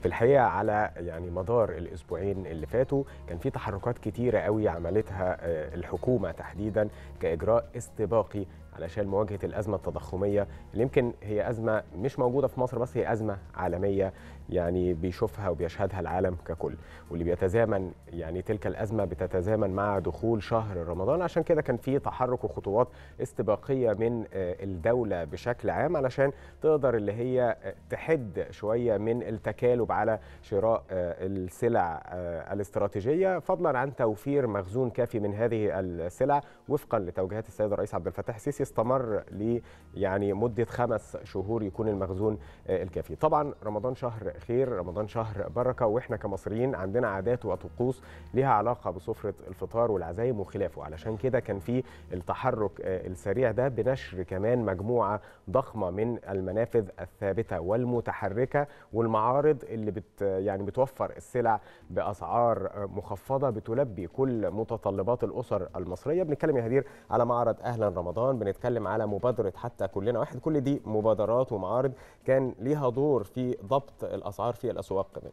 في الحقيقه على يعني مدار الاسبوعين اللي فاتوا كان في تحركات كتيره قوي عملتها آه، الحكومه تحديدا كاجراء استباقي علشان مواجهه الازمه التضخميه اللي يمكن هي ازمه مش موجوده في مصر بس هي ازمه عالميه يعني بيشوفها وبيشهدها العالم ككل واللي بيتزامن يعني تلك الازمه بتتزامن مع دخول شهر رمضان عشان كده كان في تحرك وخطوات استباقيه من آه، الدوله بشكل عام علشان تقدر اللي هي آه، تحد شويه من التكالب على شراء آه، السلع آه، الاستراتيجيه فضلا عن توفير مخزون كافي من هذه السلع وفقا لتوجيهات السيد الرئيس عبد الفتاح السيسي استمر ل يعني مده خمس شهور يكون المخزون آه، الكافي. طبعا رمضان شهر خير، رمضان شهر بركه واحنا كمصريين عندنا عادات وطقوس لها علاقه بسفره الفطار والعزايم وخلافه، علشان كده كان في التحرك السريع ده بنشر كمان مجموعه ضخمه من المنافذ الثابته والمتحركه والمعارض اللي بت يعني بتوفر السلع باسعار مخفضه بتلبي كل متطلبات الاسر المصريه بنتكلم يا هدير على معرض اهلا رمضان بنتكلم على مبادره حتى كلنا واحد كل دي مبادرات ومعارض كان ليها دور في ضبط الاسعار في الاسواق كمان